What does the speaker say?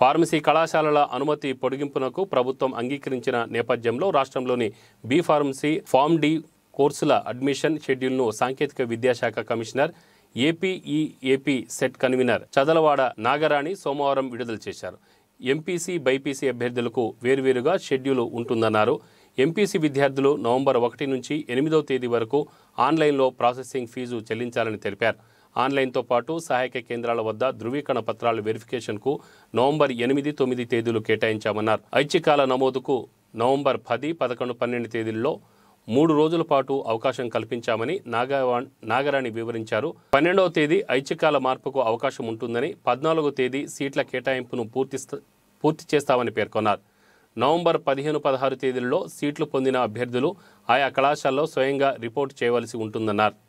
pharmacy కళాశాలల అనుమతి పొడిగింపునకు ప్రభుత్వం అంగీకరించిన నేపథ్యంలో రాష్ట్రంలోని బీ ఫార్మసీ ఫామ్ డి కోర్సుల అడ్మిషన్ షెడ్యూల్ను సాంకేతిక విద్యాశాఖ commissioner APEAP CET convener Chadalavada Nagarani సోమవారం విడుదల చేశారు ఎంపీసీ బైపీసీ అభ్యర్థులకు వేర్వేరుగా షెడ్యూల్ ఉంటుందన్నారు ఎంపీసీ విద్యార్థులు నవంబర్ ఒకటి నుంచి ఎనిమిదవ తేదీ వరకు ఆన్లైన్లో ప్రాసెసింగ్ ఫీజు చెల్లించాలని తెలిపారు ఆన్లైన్తో పాటు సహాయక కేంద్రాల వద్ద ధృవీకరణ పత్రాల వెరిఫికేషన్కు నవంబర్ ఎనిమిది తొమ్మిది తేదీలు కేటాయించామన్నారు ఐచ్ఛికాల నమోదుకు నవంబర్ పది పదకొండు పన్నెండు తేదీల్లో మూడు రోజుల పాటు అవకాశం కల్పించామని నాగవాణ్ నాగరాణి వివరించారు పన్నెండవ తేదీ ఐచ్ఛికాల మార్పుకు అవకాశం ఉంటుందని పద్నాలుగో తేదీ సీట్ల కేటాయింపును పూర్తి పూర్తి చేస్తామని పేర్కొన్నారు నవంబర్ పదిహేను పదహారు తేదీల్లో సీట్లు పొందిన అభ్యర్థులు ఆయా కళాశాలలో స్వయంగా రిపోర్ట్ చేయవలసి ఉంటుందన్నారు